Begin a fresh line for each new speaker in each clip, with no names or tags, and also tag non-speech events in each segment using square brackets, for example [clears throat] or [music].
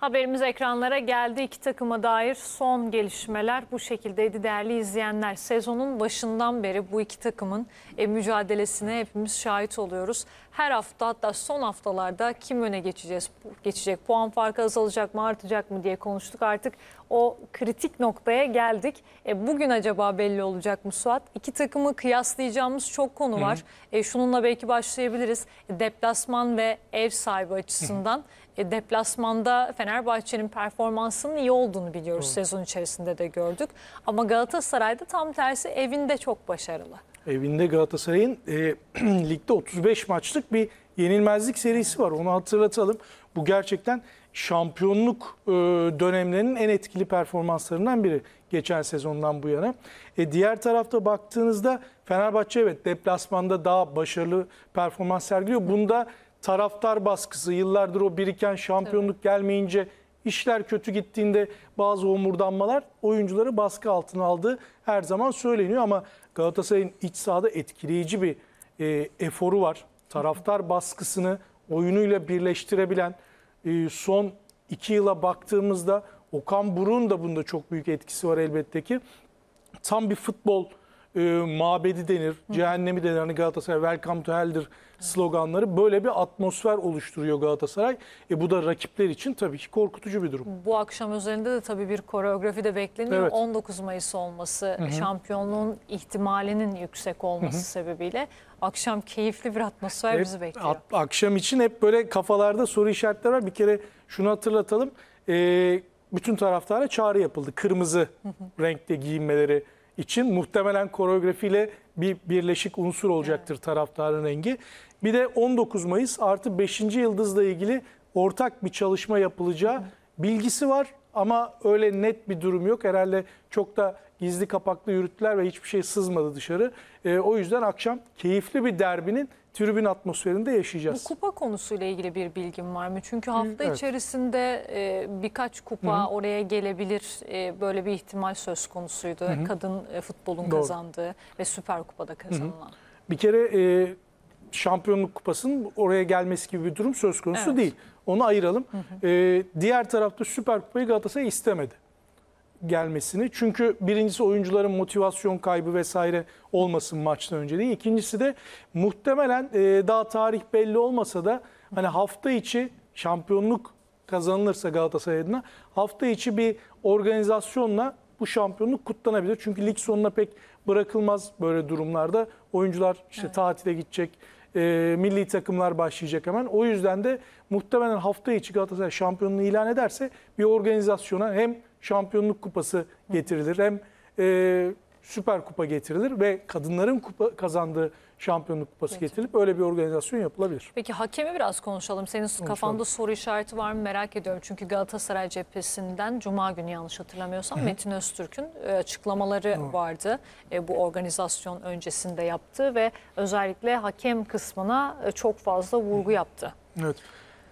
Haberimiz ekranlara geldi. İki takıma dair son gelişmeler bu şekildeydi değerli izleyenler. Sezonun başından beri bu iki takımın e, mücadelesine hepimiz şahit oluyoruz. Her hafta hatta son haftalarda kim öne geçeceğiz, geçecek, puan farkı azalacak mı artacak mı diye konuştuk. Artık o kritik noktaya geldik. E, bugün acaba belli olacak mı Suat? İki takımı kıyaslayacağımız çok konu var. Hı hı. E, şununla belki başlayabiliriz. E, deplasman ve ev sahibi açısından. Hı hı. E, deplasmanda Fenerbahçe'nin performansının iyi olduğunu biliyoruz Hı. sezon içerisinde de gördük. Ama Galatasaray'da tam tersi evinde çok başarılı.
Evinde Galatasaray'ın e, [clears throat] ligde 35 maçlık bir yenilmezlik serisi var. Onu hatırlatalım. Bu gerçekten şampiyonluk e, dönemlerinin en etkili performanslarından biri geçen sezondan bu yana. E, diğer tarafta baktığınızda Fenerbahçe evet deplasmanda daha başarılı performans sergiliyor. Bunda taraftar baskısı, yıllardır o biriken şampiyonluk evet. gelmeyince işler kötü gittiğinde bazı omurdanmalar oyuncuları baskı altına aldığı her zaman söyleniyor ama Galatasaray'ın iç sahada etkileyici bir e, eforu var. Taraftar [laughs] baskısını oyunuyla birleştirebilen e, son iki yıla baktığımızda Okan Burun da bunda çok büyük etkisi var elbette ki. Tam bir futbol e, mabedi denir, cehennemi denir. Hani Galatasaray welcome to hell'dir sloganları böyle bir atmosfer oluşturuyor Galatasaray. E bu da rakipler için tabii ki korkutucu bir durum.
Bu akşam üzerinde de tabii bir koreografi de bekleniyor. Evet. 19 Mayıs olması, Hı -hı. şampiyonluğun ihtimalinin yüksek olması Hı -hı. sebebiyle akşam keyifli bir atmosfer hep, bizi bekliyor.
Akşam için hep böyle kafalarda soru işaretleri var. Bir kere şunu hatırlatalım. E, bütün taraftara çağrı yapıldı. Kırmızı hı hı. renkte giyinmeleri için muhtemelen koreografiyle bir birleşik unsur olacaktır taraftarın rengi. Bir de 19 Mayıs artı 5. yıldızla ilgili ortak bir çalışma yapılacağı bilgisi var ama öyle net bir durum yok. Herhalde çok da gizli kapaklı yürüttüler ve hiçbir şey sızmadı dışarı. E, o yüzden akşam keyifli bir derbinin tribün atmosferinde yaşayacağız. Bu
kupa konusuyla ilgili bir bilgim var mı? Çünkü hafta evet. içerisinde e, birkaç kupa Hı -hı. oraya gelebilir e, böyle bir ihtimal söz konusuydu. Hı -hı. Kadın e, futbolun Doğru. kazandığı ve Süper Kupa'da kazanılan. Hı
-hı. Bir kere e, şampiyonluk kupasının oraya gelmesi gibi bir durum söz konusu evet. değil. Onu ayıralım. Hı hı. E, diğer tarafta Süper Kupayı Galatasaray istemedi gelmesini. Çünkü birincisi oyuncuların motivasyon kaybı vesaire olmasın maçtan önce değil. İkincisi de muhtemelen e, daha tarih belli olmasa da hani hafta içi şampiyonluk kazanılırsa Galatasaray adına hafta içi bir organizasyonla bu şampiyonluk kutlanabilir. Çünkü lig sonuna pek bırakılmaz böyle durumlarda. Oyuncular işte evet. tatile gidecek, e, milli takımlar başlayacak hemen. O yüzden de muhtemelen hafta içi Galatasaray şampiyonluğu ilan ederse bir organizasyona hem Şampiyonluk Kupası getirilir hem e, Süper Kupa getirilir ve kadınların kupa kazandığı Şampiyonluk Kupası Peki. getirilip öyle bir organizasyon yapılabilir.
Peki hakemi biraz konuşalım. Senin konuşalım. kafanda soru işareti var mı merak ediyorum. Çünkü Galatasaray cephesinden Cuma günü yanlış hatırlamıyorsam Hı -hı. Metin Öztürk'ün e, açıklamaları Hı. vardı. E, bu organizasyon öncesinde yaptı ve özellikle hakem kısmına e, çok fazla vurgu yaptı.
Evet.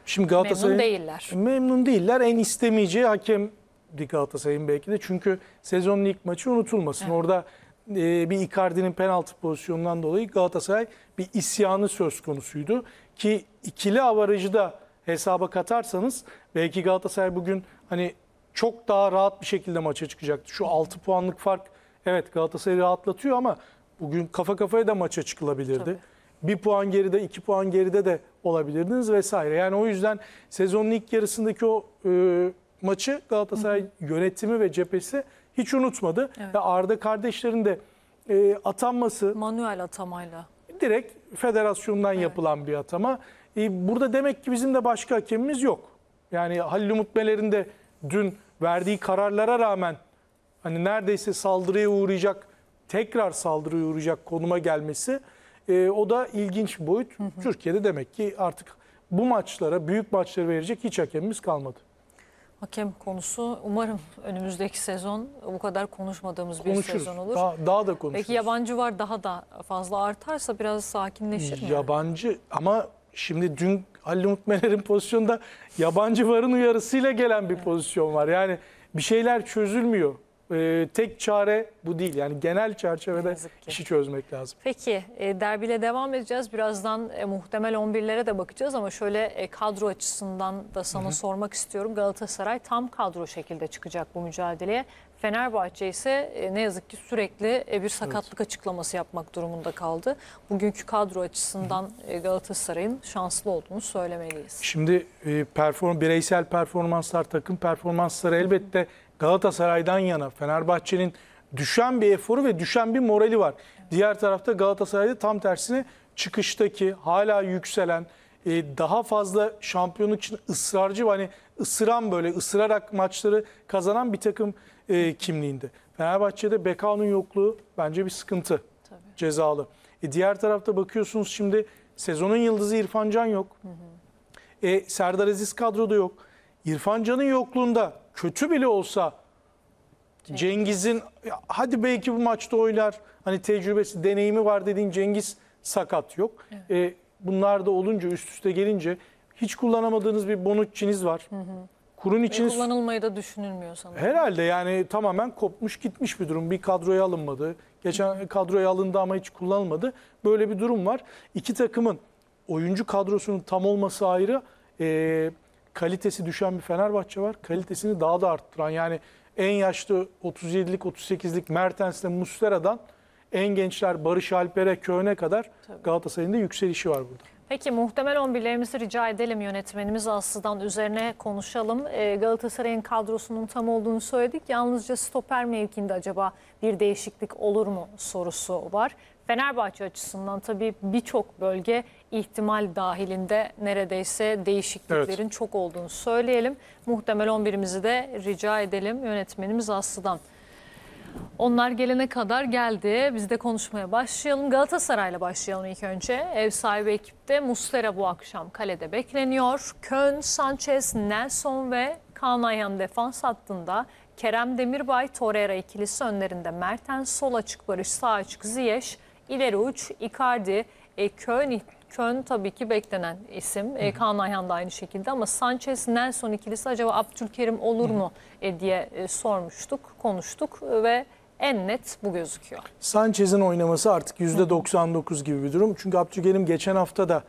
Şimdi Galatasaray memnun değiller. Memnun değiller. En istemeyeceği hakem Galatasaray'ın belki de. Çünkü sezonun ilk maçı unutulmasın. Evet. Orada e, bir Icardi'nin penaltı pozisyonundan dolayı Galatasaray bir isyanı söz konusuydu. Ki ikili avarajı da hesaba katarsanız belki Galatasaray bugün hani çok daha rahat bir şekilde maça çıkacaktı. Şu 6 puanlık fark evet Galatasaray'ı rahatlatıyor ama bugün kafa kafaya da maça çıkılabilirdi. Tabii. Bir puan geride, iki puan geride de olabilirdiniz vesaire. Yani o yüzden sezonun ilk yarısındaki o e, maçı Galatasaray yönetimi ve cephesi hiç unutmadı. Evet. Ya Arda kardeşlerin de e, atanması Manuel atamayla. direkt federasyondan Evet. yapılan bir atama. E, burada demek ki bizim de başka hakemimiz yok. Yani Halil Umut Meler'in de dün verdiği kararlara rağmen hani neredeyse saldırıya uğrayacak, tekrar saldırıya uğrayacak konuma gelmesi e, o da ilginç bir boyut. Türkiye'de demek ki artık bu maçlara, büyük maçları verecek hiç hakemimiz kalmadı.
Hakem konusu umarım önümüzdeki sezon bu kadar konuşmadığımız Konuşuruz. bir sezon olur. Daha,
daha da konuşuruz. Peki
yabancı var daha da fazla artarsa biraz sakinleşir mi?
Yabancı ama şimdi dün Halil Umut Mener'in pozisyonda yabancı varın uyarısıyla gelen bir evet. pozisyon var. Yani bir şeyler çözülmüyor e, tek çare bu değil. Yani genel çerçevede işi çözmek lazım.
Peki e, derbiyle devam edeceğiz. Birazdan e, muhtemel 11'lere de bakacağız ama şöyle e, kadro açısından da sana Hı -hı. sormak istiyorum. Galatasaray tam kadro şekilde çıkacak bu mücadeleye. Fenerbahçe ise e, ne yazık ki sürekli e, bir sakatlık evet. açıklaması yapmak durumunda kaldı. Bugünkü kadro açısından e, Galatasaray'ın şanslı olduğunu söylemeliyiz.
Şimdi perform bireysel performanslar, takım performansları elbette Hı Galatasaray'dan yana Fenerbahçe'nin düşen bir eforu ve düşen bir morali var. Diğer tarafta Galatasaray'da tam tersine çıkıştaki hala yükselen e, daha fazla şampiyonluk için ısrarcı hani ısıran böyle ısırarak maçları kazanan bir takım e, kimliğinde. Fenerbahçe'de Bekao'nun yokluğu bence bir sıkıntı. Tabii. Cezalı. E, diğer tarafta bakıyorsunuz şimdi sezonun yıldızı İrfan Can yok. Hı hı. E, Serdar Aziz kadroda yok. İrfan Can'ın yokluğunda kötü bile olsa Cengiz'in hadi belki bu maçta oynar. Hani tecrübesi, deneyimi var dediğin Cengiz sakat yok. Evet. E, bunlar da olunca üst üste gelince hiç kullanamadığınız bir Bonucci'niz var. Hı hı. Kurun için
kullanılmayı da düşünülmüyor sanırım.
Herhalde yani tamamen kopmuş gitmiş bir durum. Bir kadroya alınmadı. Geçen hı hı. kadroya alındı ama hiç kullanılmadı. Böyle bir durum var. İki takımın oyuncu kadrosunun tam olması ayrı. Eee kalitesi düşen bir Fenerbahçe var. Kalitesini daha da arttıran yani en yaşlı 37'lik 38'lik Mertens'le Mustera'dan en gençler Barış Alper'e, köyne kadar Galatasaray'ın da yükselişi var burada.
Peki muhtemel 11'lerimizi rica edelim yönetmenimiz Aslı'dan üzerine konuşalım. Ee, Galatasaray'ın kadrosunun tam olduğunu söyledik. Yalnızca stoper mevkinde acaba bir değişiklik olur mu sorusu var. Fenerbahçe açısından tabii birçok bölge ihtimal dahilinde neredeyse değişikliklerin evet. çok olduğunu söyleyelim. Muhtemel 11'imizi de rica edelim yönetmenimiz Aslı'dan. Onlar gelene kadar geldi. Biz de konuşmaya başlayalım. Galatasaray'la başlayalım ilk önce. Ev sahibi ekipte Mustera bu akşam kalede bekleniyor. Kön, Sanchez, Nelson ve Kaan Ayhan defans hattında. Kerem Demirbay, Torreira ikilisi önlerinde. Mertens sol açık, Barış sağ açık, Ziyech. ileri uç, Icardi, e, Kön Kön tabii ki beklenen isim. E, Kaan Ayhan da aynı şekilde ama Sanchez Nelson ikilisi acaba Abdülkerim olur mu e, diye e, sormuştuk, konuştuk ve en net bu gözüküyor.
Sanchez'in oynaması artık %99 gibi bir durum. Çünkü Abdülkerim geçen hafta da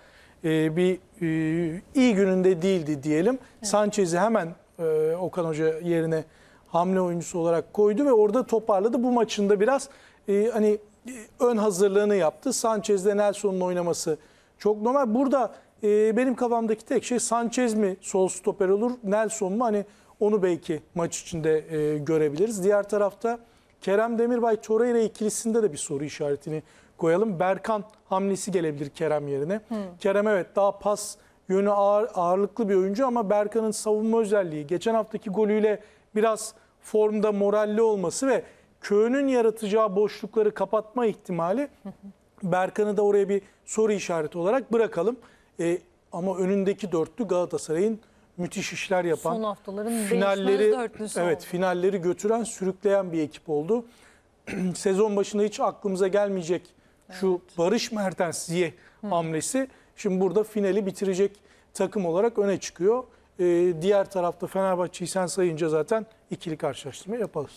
e, bir e, iyi gününde değildi diyelim. Sanchez'i hemen e, Okan Hoca yerine hamle oyuncusu olarak koydu ve orada toparladı. Bu maçında biraz e, hani e, ön hazırlığını yaptı. Sanchez'le Nelson'un oynaması çok normal. Burada e, benim kafamdaki tek şey Sanchez mi sol stoper olur, Nelson mu? Hani onu belki maç içinde e, görebiliriz. Diğer tarafta Kerem Demirbay Torreira ikilisinde de bir soru işaretini koyalım. Berkan hamlesi gelebilir Kerem yerine. Hmm. Kerem evet daha pas yönü ağır, ağırlıklı bir oyuncu ama Berkan'ın savunma özelliği geçen haftaki golüyle biraz formda moralli olması ve Köğün'ün yaratacağı boşlukları kapatma ihtimali Berkan'ı da oraya bir soru işareti olarak bırakalım. E, ama önündeki dörtlü Galatasaray'ın müthiş işler yapan, Son
haftaların finalleri
evet finalleri götüren, sürükleyen bir ekip oldu. [clears throat] Sezon başında hiç aklımıza gelmeyecek şu evet. Barış Mertens diye hamlesi şimdi burada finali bitirecek takım olarak öne çıkıyor. Ee, diğer tarafta Fenerbahçe'yi sen sayınca zaten ikili karşılaştırma yapalım.